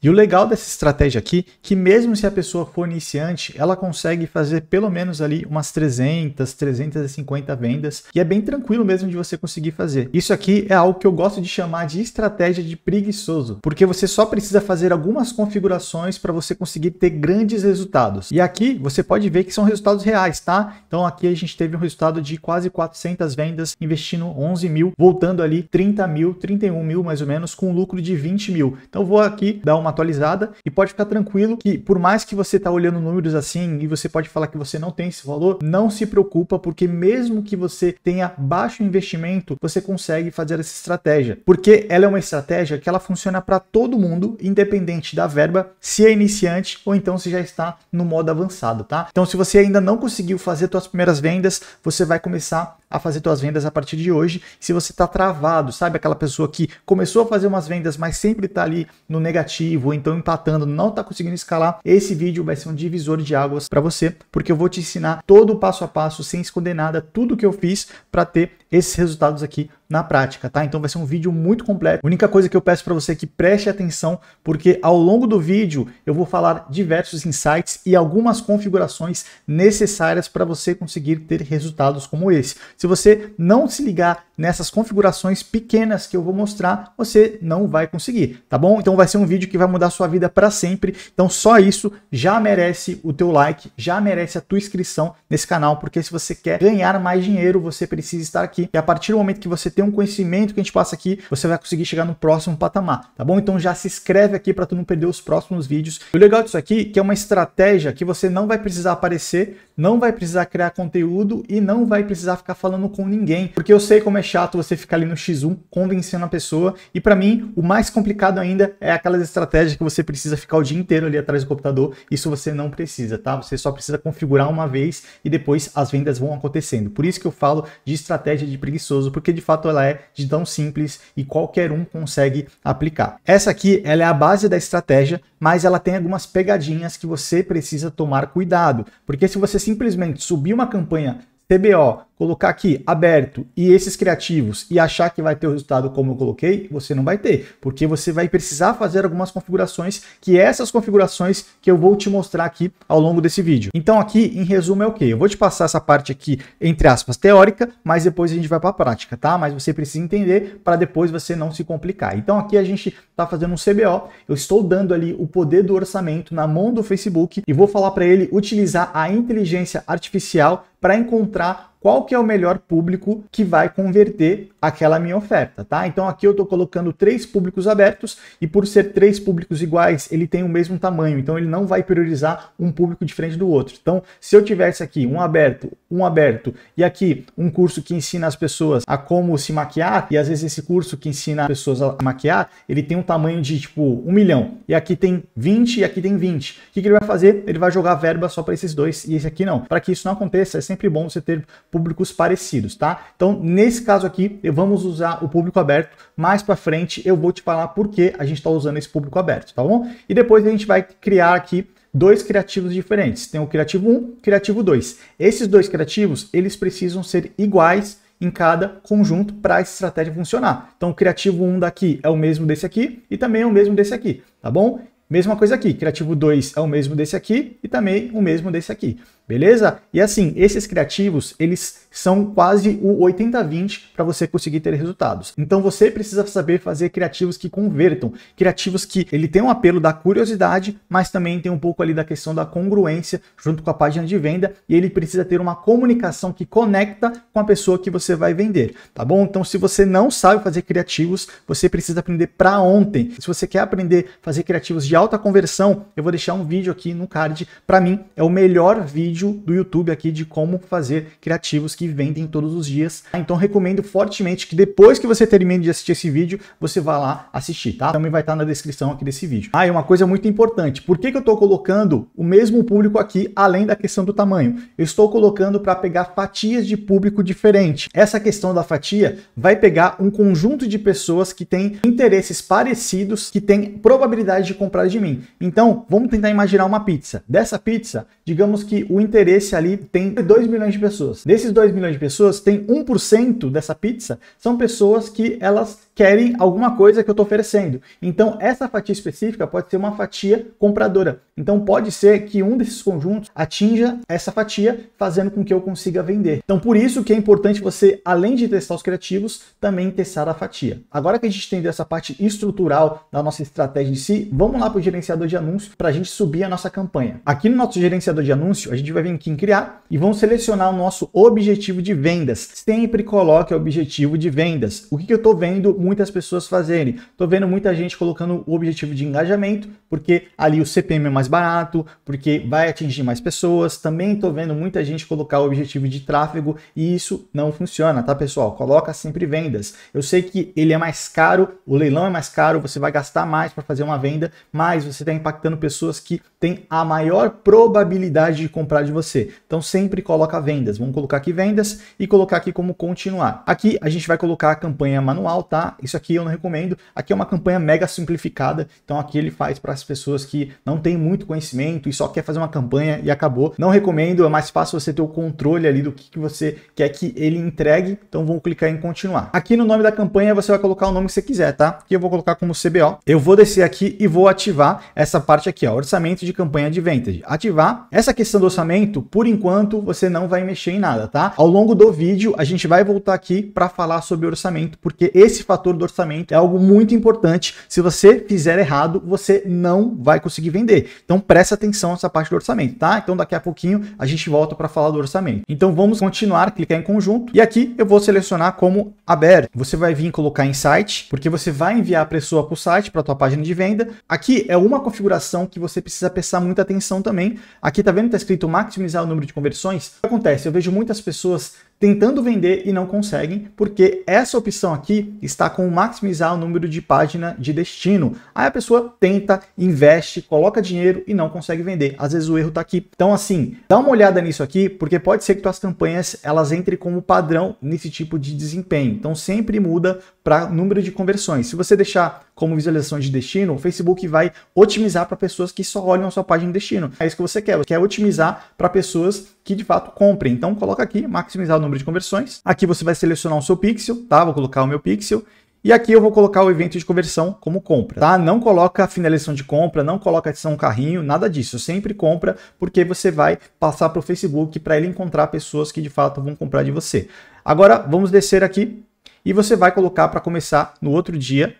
E o legal dessa estratégia aqui, que mesmo se a pessoa for iniciante, ela consegue fazer pelo menos ali umas 300, 350 vendas e é bem tranquilo mesmo de você conseguir fazer. Isso aqui é algo que eu gosto de chamar de estratégia de preguiçoso, porque você só precisa fazer algumas configurações para você conseguir ter grandes resultados. E aqui você pode ver que são resultados reais, tá? Então aqui a gente teve um resultado de quase 400 vendas, investindo 11 mil, voltando ali 30 mil, 31 mil mais ou menos, com um lucro de 20 mil. Então vou aqui dar uma uma atualizada e pode ficar tranquilo que por mais que você está olhando números assim e você pode falar que você não tem esse valor, não se preocupa porque mesmo que você tenha baixo investimento, você consegue fazer essa estratégia, porque ela é uma estratégia que ela funciona para todo mundo, independente da verba, se é iniciante ou então se já está no modo avançado, tá? Então se você ainda não conseguiu fazer suas primeiras vendas, você vai começar a fazer suas vendas a partir de hoje. Se você está travado, sabe aquela pessoa que começou a fazer umas vendas, mas sempre está ali no negativo, ou então empatando, não está conseguindo escalar, esse vídeo vai ser um divisor de águas para você, porque eu vou te ensinar todo o passo a passo, sem esconder nada, tudo que eu fiz para ter esses resultados aqui na prática, tá? Então vai ser um vídeo muito completo. A única coisa que eu peço para você é que preste atenção, porque ao longo do vídeo eu vou falar diversos insights e algumas configurações necessárias para você conseguir ter resultados como esse. Se você não se ligar nessas configurações pequenas que eu vou mostrar, você não vai conseguir, tá bom? Então vai ser um vídeo que vai mudar sua vida para sempre. Então só isso já merece o teu like, já merece a tua inscrição nesse canal, porque se você quer ganhar mais dinheiro, você precisa estar aqui. E a partir do momento que você tem um conhecimento que a gente passa aqui, você vai conseguir chegar no próximo patamar, tá bom? Então já se inscreve aqui para tu não perder os próximos vídeos. o legal disso aqui é que é uma estratégia que você não vai precisar aparecer não vai precisar criar conteúdo e não vai precisar ficar falando com ninguém, porque eu sei como é chato você ficar ali no X1 convencendo a pessoa. E para mim, o mais complicado ainda é aquelas estratégias que você precisa ficar o dia inteiro ali atrás do computador. Isso você não precisa, tá? Você só precisa configurar uma vez e depois as vendas vão acontecendo. Por isso que eu falo de estratégia de preguiçoso, porque de fato ela é de tão simples e qualquer um consegue aplicar. Essa aqui, ela é a base da estratégia, mas ela tem algumas pegadinhas que você precisa tomar cuidado, porque se você se simplesmente subir uma campanha CBO colocar aqui aberto e esses criativos e achar que vai ter o resultado como eu coloquei, você não vai ter, porque você vai precisar fazer algumas configurações, que essas configurações que eu vou te mostrar aqui ao longo desse vídeo. Então aqui, em resumo, é o que? Eu vou te passar essa parte aqui, entre aspas, teórica, mas depois a gente vai para a prática, tá? Mas você precisa entender para depois você não se complicar. Então aqui a gente está fazendo um CBO, eu estou dando ali o poder do orçamento na mão do Facebook e vou falar para ele utilizar a inteligência artificial para encontrar qual que é o melhor público que vai converter aquela minha oferta, tá? Então aqui eu estou colocando três públicos abertos e por ser três públicos iguais, ele tem o mesmo tamanho, então ele não vai priorizar um público diferente do outro. Então, se eu tivesse aqui um aberto, um aberto e aqui um curso que ensina as pessoas a como se maquiar e às vezes esse curso que ensina as pessoas a maquiar, ele tem um tamanho de tipo um milhão e aqui tem 20 e aqui tem 20. O que, que ele vai fazer? Ele vai jogar verba só para esses dois e esse aqui não. Para que isso não aconteça, é sempre bom você ter públicos parecidos, tá? Então, nesse caso aqui, vamos usar o público aberto. Mais para frente, eu vou te falar por que a gente está usando esse público aberto, tá bom? E depois a gente vai criar aqui dois criativos diferentes. Tem o criativo 1, um, criativo 2. Esses dois criativos, eles precisam ser iguais em cada conjunto para a estratégia funcionar. Então, o criativo 1 daqui é o mesmo desse aqui e também é o mesmo desse aqui, tá bom? Mesma coisa aqui, criativo 2 é o mesmo desse aqui e também o mesmo desse aqui, beleza? E assim, esses criativos, eles são quase o 80-20 para você conseguir ter resultados. Então você precisa saber fazer criativos que convertam, criativos que ele tem um apelo da curiosidade, mas também tem um pouco ali da questão da congruência junto com a página de venda e ele precisa ter uma comunicação que conecta com a pessoa que você vai vender, tá bom? Então se você não sabe fazer criativos, você precisa aprender para ontem. Se você quer aprender a fazer criativos de alta conversão, eu vou deixar um vídeo aqui no card. Para mim, é o melhor vídeo do YouTube aqui de como fazer criativos que vendem todos os dias. Então, recomendo fortemente que depois que você termine de assistir esse vídeo, você vá lá assistir, tá? Também vai estar na descrição aqui desse vídeo. Ah, e uma coisa muito importante. Por que, que eu estou colocando o mesmo público aqui, além da questão do tamanho? Eu estou colocando para pegar fatias de público diferente. Essa questão da fatia vai pegar um conjunto de pessoas que têm interesses parecidos, que têm probabilidade de comprar atrás de mim. Então, vamos tentar imaginar uma pizza. Dessa pizza, digamos que o interesse ali tem 2 milhões de pessoas. Desses 2 milhões de pessoas, tem 1% dessa pizza são pessoas que elas querem alguma coisa que eu estou oferecendo. Então, essa fatia específica pode ser uma fatia compradora. Então, pode ser que um desses conjuntos atinja essa fatia, fazendo com que eu consiga vender. Então, por isso que é importante você, além de testar os criativos, também testar a fatia. Agora que a gente entendeu essa parte estrutural da nossa estratégia em si, vamos lá para o gerenciador de anúncio para a gente subir a nossa campanha. Aqui no nosso gerenciador de anúncio, a gente vai vir aqui em criar e vamos selecionar o nosso objetivo de vendas. Sempre coloque objetivo de vendas. O que, que eu estou vendo muitas pessoas fazerem? Estou vendo muita gente colocando o objetivo de engajamento, porque ali o CPM é mais barato, porque vai atingir mais pessoas. Também estou vendo muita gente colocar o objetivo de tráfego e isso não funciona, tá pessoal? Coloca sempre vendas. Eu sei que ele é mais caro, o leilão é mais caro, você vai gastar mais para fazer uma venda, mas mais, você está impactando pessoas que têm a maior probabilidade de comprar de você. Então sempre coloca vendas. Vamos colocar aqui vendas e colocar aqui como continuar. Aqui a gente vai colocar a campanha manual, tá? Isso aqui eu não recomendo. Aqui é uma campanha mega simplificada. Então aqui ele faz para as pessoas que não têm muito conhecimento e só quer fazer uma campanha e acabou. Não recomendo, é mais fácil você ter o controle ali do que, que você quer que ele entregue. Então vou clicar em continuar. Aqui no nome da campanha você vai colocar o nome que você quiser, tá? Aqui eu vou colocar como CBO. Eu vou descer aqui e vou ativar ativar essa parte aqui, ó, orçamento de campanha de vendas. Ativar essa questão do orçamento, por enquanto, você não vai mexer em nada, tá? Ao longo do vídeo, a gente vai voltar aqui para falar sobre orçamento, porque esse fator do orçamento é algo muito importante. Se você fizer errado, você não vai conseguir vender. Então, presta atenção nessa parte do orçamento, tá? Então, daqui a pouquinho, a gente volta para falar do orçamento. Então, vamos continuar, clicar em conjunto. E aqui, eu vou selecionar como aberto. Você vai vir colocar em site, porque você vai enviar a pessoa para o site, para a tua página de venda. Aqui, é uma configuração que você precisa prestar muita atenção também. Aqui tá vendo tá escrito maximizar o número de conversões? O que acontece? Eu vejo muitas pessoas tentando vender e não conseguem, porque essa opção aqui está com maximizar o número de página de destino. Aí a pessoa tenta, investe, coloca dinheiro e não consegue vender. Às vezes o erro está aqui. Então assim, dá uma olhada nisso aqui, porque pode ser que tuas campanhas elas entrem como padrão nesse tipo de desempenho. Então sempre muda para número de conversões. Se você deixar como visualização de destino, o Facebook vai otimizar para pessoas que só olham a sua página de destino. É isso que você quer, você quer otimizar para pessoas que de fato comprem. Então coloca aqui maximizar o número de conversões. Aqui você vai selecionar o seu pixel, tá? Vou colocar o meu pixel e aqui eu vou colocar o evento de conversão como compra, tá? Não coloca finalização de compra, não coloca adição carrinho, nada disso. Sempre compra, porque você vai passar para o Facebook para ele encontrar pessoas que de fato vão comprar de você. Agora, vamos descer aqui e você vai colocar para começar no outro dia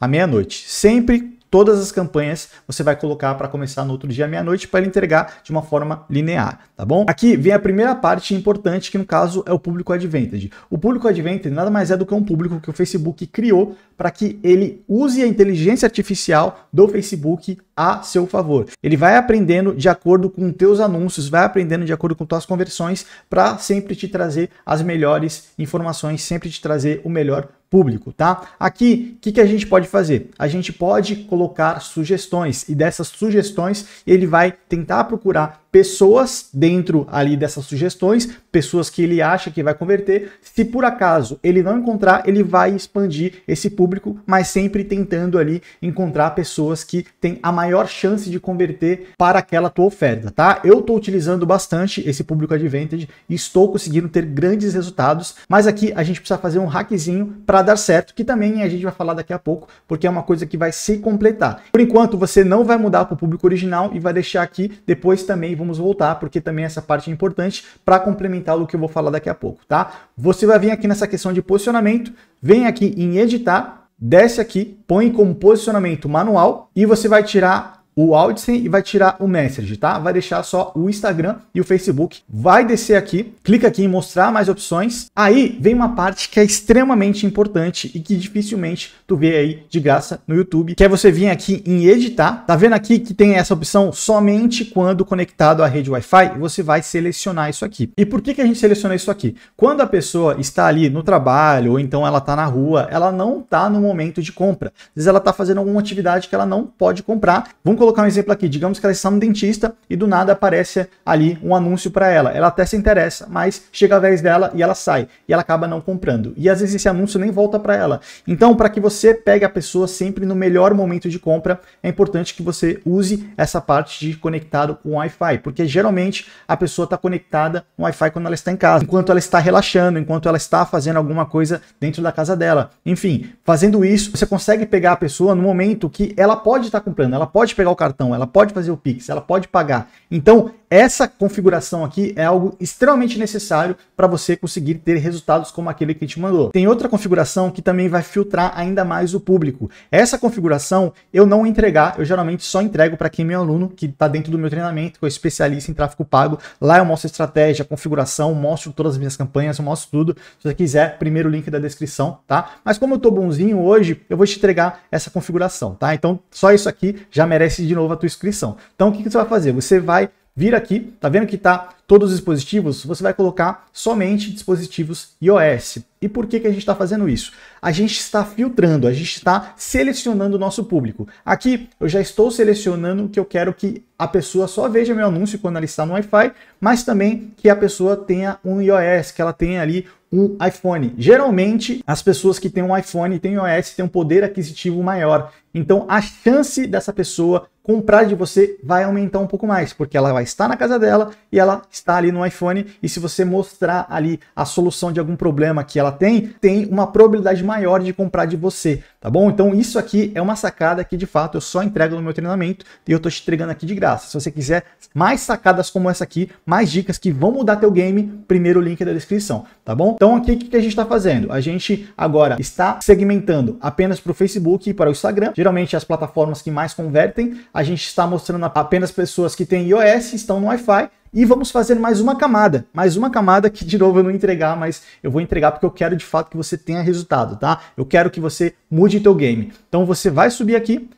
à meia-noite. Sempre todas as campanhas você vai colocar para começar no outro dia à meia-noite para ele entregar de uma forma linear, tá bom? Aqui vem a primeira parte importante, que no caso é o público advantage. O público advantage nada mais é do que um público que o Facebook criou para que ele use a inteligência artificial do Facebook a seu favor. Ele vai aprendendo de acordo com teus anúncios, vai aprendendo de acordo com tuas conversões para sempre te trazer as melhores informações, sempre te trazer o melhor público, tá? Aqui, o que, que a gente pode fazer? A gente pode colocar sugestões e dessas sugestões ele vai tentar procurar pessoas dentro ali dessas sugestões pessoas que ele acha que vai converter. Se por acaso ele não encontrar, ele vai expandir esse público, mas sempre tentando ali encontrar pessoas que têm a maior chance de converter para aquela tua oferta, tá? Eu estou utilizando bastante esse público advantage e estou conseguindo ter grandes resultados, mas aqui a gente precisa fazer um hackzinho para dar certo, que também a gente vai falar daqui a pouco, porque é uma coisa que vai se completar. Por enquanto, você não vai mudar para o público original e vai deixar aqui, depois também vamos voltar, porque também essa parte é importante para complementar fundamental do que eu vou falar daqui a pouco, tá? Você vai vir aqui nessa questão de posicionamento, vem aqui em editar, desce aqui, põe como posicionamento manual e você vai tirar o Audience e vai tirar o Message, tá? Vai deixar só o Instagram e o Facebook. Vai descer aqui, clica aqui em mostrar mais opções. Aí vem uma parte que é extremamente importante e que dificilmente tu vê aí de graça no YouTube, que é você vir aqui em editar. Tá vendo aqui que tem essa opção somente quando conectado à rede Wi-Fi? Você vai selecionar isso aqui. E por que, que a gente seleciona isso aqui? Quando a pessoa está ali no trabalho ou então ela está na rua, ela não está no momento de compra. Às vezes ela está fazendo alguma atividade que ela não pode comprar. Vamos colocar um exemplo aqui. Digamos que ela está no dentista e do nada aparece ali um anúncio para ela. Ela até se interessa, mas chega a vez dela e ela sai. E ela acaba não comprando. E às vezes esse anúncio nem volta para ela. Então, para que você pegue a pessoa sempre no melhor momento de compra, é importante que você use essa parte de conectado com Wi-Fi. Porque geralmente a pessoa está conectada no Wi-Fi quando ela está em casa, enquanto ela está relaxando, enquanto ela está fazendo alguma coisa dentro da casa dela. Enfim, fazendo isso, você consegue pegar a pessoa no momento que ela pode estar tá comprando, ela pode pegar o cartão, ela pode fazer o Pix, ela pode pagar. Então, essa configuração aqui é algo extremamente necessário para você conseguir ter resultados como aquele que te mandou. Tem outra configuração que também vai filtrar ainda mais o público. Essa configuração eu não entregar, eu geralmente só entrego para quem é meu aluno que está dentro do meu treinamento, que é especialista em tráfego pago. Lá eu mostro estratégia, configuração, mostro todas as minhas campanhas, eu mostro tudo. Se você quiser, primeiro link da descrição, tá? Mas como eu estou bonzinho hoje, eu vou te entregar essa configuração, tá? Então só isso aqui já merece de novo a tua inscrição. Então o que, que você vai fazer? Você vai vir aqui, tá vendo que tá todos os dispositivos? Você vai colocar somente dispositivos iOS. E por que, que a gente está fazendo isso? A gente está filtrando, a gente está selecionando o nosso público. Aqui eu já estou selecionando que eu quero que a pessoa só veja meu anúncio quando ela está no Wi-Fi, mas também que a pessoa tenha um iOS, que ela tenha ali um iPhone. Geralmente, as pessoas que têm um iPhone, têm um iOS, têm um poder aquisitivo maior. Então, a chance dessa pessoa comprar de você vai aumentar um pouco mais, porque ela vai estar na casa dela e ela está ali no iPhone. E se você mostrar ali a solução de algum problema que ela tem, tem uma probabilidade maior de comprar de você, tá bom? Então isso aqui é uma sacada que de fato eu só entrego no meu treinamento e eu tô te entregando aqui de graça. Se você quiser mais sacadas como essa aqui, mais dicas que vão mudar teu game, primeiro link é da descrição, tá bom? Então aqui o que a gente está fazendo? A gente agora está segmentando apenas para o Facebook e para o Instagram, geralmente as plataformas que mais convertem a gente está mostrando apenas pessoas que têm iOS, estão no Wi-Fi, e vamos fazer mais uma camada, mais uma camada que de novo eu não entregar, mas eu vou entregar porque eu quero de fato que você tenha resultado, tá? Eu quero que você mude teu game. Então você vai subir aqui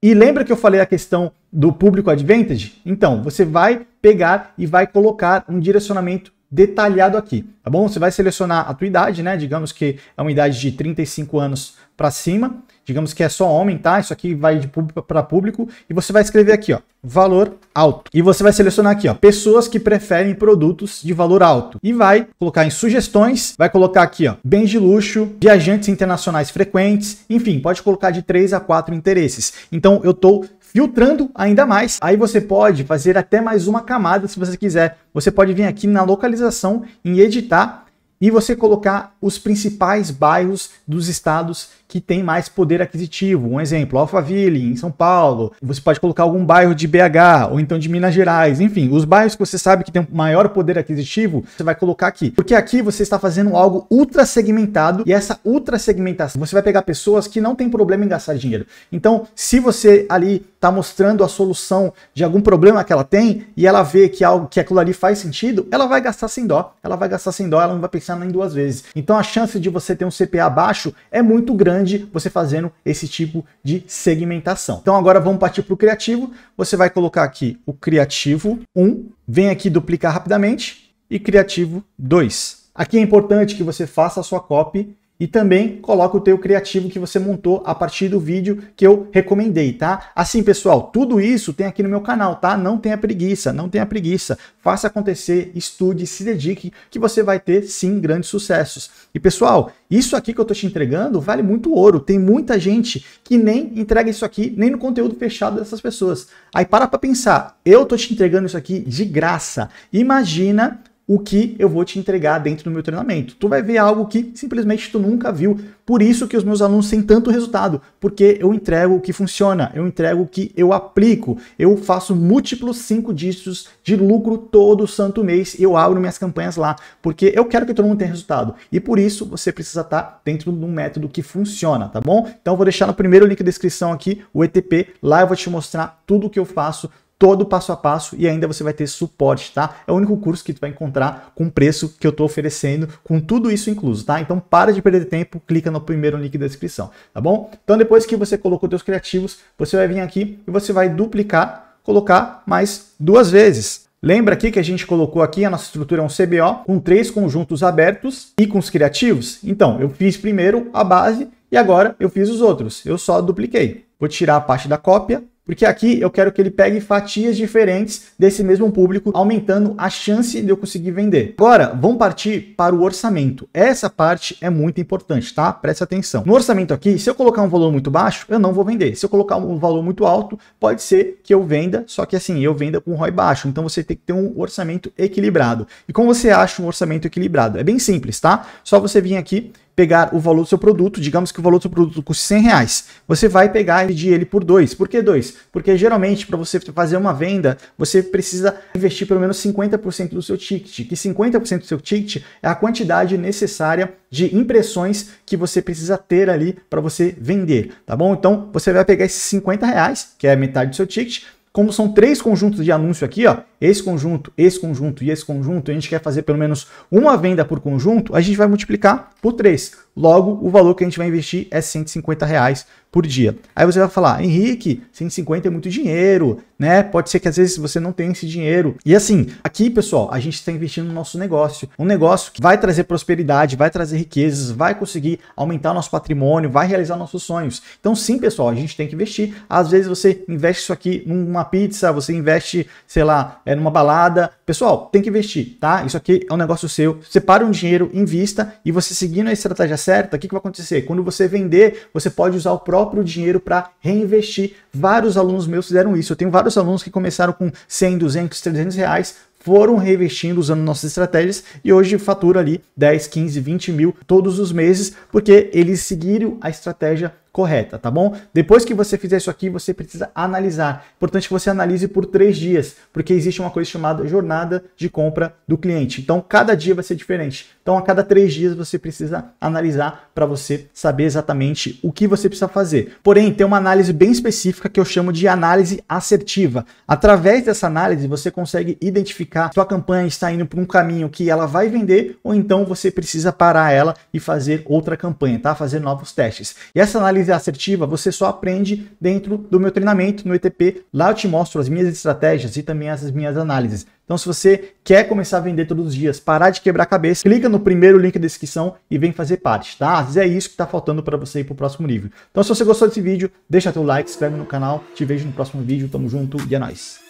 e lembra que eu falei a questão do público advantage? Então, você vai pegar e vai colocar um direcionamento detalhado aqui, tá bom? Você vai selecionar a tua idade, né? Digamos que é uma idade de 35 anos para cima. Digamos que é só homem, tá? Isso aqui vai de público para público e você vai escrever aqui, ó, valor alto. E você vai selecionar aqui, ó, pessoas que preferem produtos de valor alto. E vai colocar em sugestões, vai colocar aqui, ó, bens de luxo, viajantes internacionais frequentes, enfim, pode colocar de três a quatro interesses. Então eu tô filtrando ainda mais. Aí você pode fazer até mais uma camada se você quiser. Você pode vir aqui na localização em editar e você colocar os principais bairros dos estados que têm mais poder aquisitivo. Um exemplo, Alphaville, em São Paulo. Você pode colocar algum bairro de BH ou então de Minas Gerais. Enfim, os bairros que você sabe que tem maior poder aquisitivo, você vai colocar aqui. Porque aqui você está fazendo algo ultra segmentado e essa ultra segmentação, você vai pegar pessoas que não tem problema em gastar dinheiro. Então, se você ali está mostrando a solução de algum problema que ela tem e ela vê que, algo, que aquilo ali faz sentido, ela vai gastar sem dó. Ela vai gastar sem dó, ela não vai pensar nem duas vezes. Então, a chance de você ter um CPA baixo é muito grande grande você fazendo esse tipo de segmentação. Então agora vamos partir para o criativo. Você vai colocar aqui o criativo 1, vem aqui duplicar rapidamente e criativo 2. Aqui é importante que você faça a sua copy e também coloca o teu criativo que você montou a partir do vídeo que eu recomendei, tá? Assim, pessoal, tudo isso tem aqui no meu canal, tá? Não tenha preguiça, não tenha preguiça. Faça acontecer, estude, se dedique, que você vai ter sim grandes sucessos. E pessoal, isso aqui que eu tô te entregando vale muito ouro. Tem muita gente que nem entrega isso aqui, nem no conteúdo fechado dessas pessoas. Aí para para pensar, eu tô te entregando isso aqui de graça. Imagina o que eu vou te entregar dentro do meu treinamento. Tu vai ver algo que simplesmente tu nunca viu. Por isso que os meus alunos têm tanto resultado, porque eu entrego o que funciona, eu entrego o que eu aplico, eu faço múltiplos cinco dígitos de lucro todo santo mês e eu abro minhas campanhas lá, porque eu quero que todo mundo tenha resultado. E por isso você precisa estar dentro de um método que funciona, tá bom? Então eu vou deixar no primeiro link da descrição aqui o ETP, lá eu vou te mostrar tudo o que eu faço todo passo a passo e ainda você vai ter suporte, tá? É o único curso que tu vai encontrar com o preço que eu tô oferecendo, com tudo isso incluso, tá? Então para de perder tempo, clica no primeiro link da descrição, tá bom? Então depois que você colocou seus criativos, você vai vir aqui e você vai duplicar, colocar mais duas vezes. Lembra aqui que a gente colocou aqui a nossa estrutura é um CBO com três conjuntos abertos e com os criativos? Então, eu fiz primeiro a base e agora eu fiz os outros. Eu só dupliquei. Vou tirar a parte da cópia, porque aqui eu quero que ele pegue fatias diferentes desse mesmo público, aumentando a chance de eu conseguir vender. Agora, vamos partir para o orçamento. Essa parte é muito importante, tá? Presta atenção. No orçamento aqui, se eu colocar um valor muito baixo, eu não vou vender. Se eu colocar um valor muito alto, pode ser que eu venda, só que assim, eu venda com ROI baixo. Então você tem que ter um orçamento equilibrado. E como você acha um orçamento equilibrado? É bem simples, tá? Só você vir aqui pegar o valor do seu produto, digamos que o valor do seu produto custe 100 reais, você vai pegar e dividir ele por 2. Por que 2? Porque geralmente para você fazer uma venda, você precisa investir pelo menos 50% do seu ticket, que 50% do seu ticket é a quantidade necessária de impressões que você precisa ter ali para você vender, tá bom? Então você vai pegar esses 50 reais, que é metade do seu ticket, como são três conjuntos de anúncio aqui, ó, esse conjunto, esse conjunto e esse conjunto, e a gente quer fazer pelo menos uma venda por conjunto, a gente vai multiplicar por três. Logo, o valor que a gente vai investir é 150 reais por dia. Aí você vai falar, Henrique, 150 é muito dinheiro, né? Pode ser que às vezes você não tenha esse dinheiro. E assim, aqui, pessoal, a gente está investindo no nosso negócio. Um negócio que vai trazer prosperidade, vai trazer riquezas, vai conseguir aumentar nosso patrimônio, vai realizar nossos sonhos. Então, sim, pessoal, a gente tem que investir. Às vezes você investe isso aqui numa pizza, você investe, sei lá, é, numa balada. Pessoal, tem que investir, tá? Isso aqui é um negócio seu. Separe um dinheiro, invista e você seguindo a estratégia certa, o que, que vai acontecer? Quando você vender, você pode usar o próprio dinheiro para reinvestir. Vários alunos meus fizeram isso. Eu tenho vários alunos que começaram com 100, 200, 300 reais, foram reinvestindo usando nossas estratégias e hoje fatura ali 10, 15, 20 mil todos os meses, porque eles seguiram a estratégia correta, tá bom? Depois que você fizer isso aqui, você precisa analisar. Importante que você analise por três dias, porque existe uma coisa chamada jornada de compra do cliente. Então, cada dia vai ser diferente. Então, a cada três dias você precisa analisar para você saber exatamente o que você precisa fazer. Porém, tem uma análise bem específica que eu chamo de análise assertiva. Através dessa análise, você consegue identificar se sua campanha está indo para um caminho que ela vai vender ou então você precisa parar ela e fazer outra campanha, tá? Fazer novos testes. E essa análise assertiva, você só aprende dentro do meu treinamento no ETP. Lá eu te mostro as minhas estratégias e também as minhas análises. Então, se você quer começar a vender todos os dias, parar de quebrar a cabeça, clica no primeiro link da descrição e vem fazer parte, tá? Às vezes é isso que está faltando para você ir para o próximo nível. Então, se você gostou desse vídeo, deixa teu like, se inscreve no canal. Te vejo no próximo vídeo. Tamo junto e é nóis.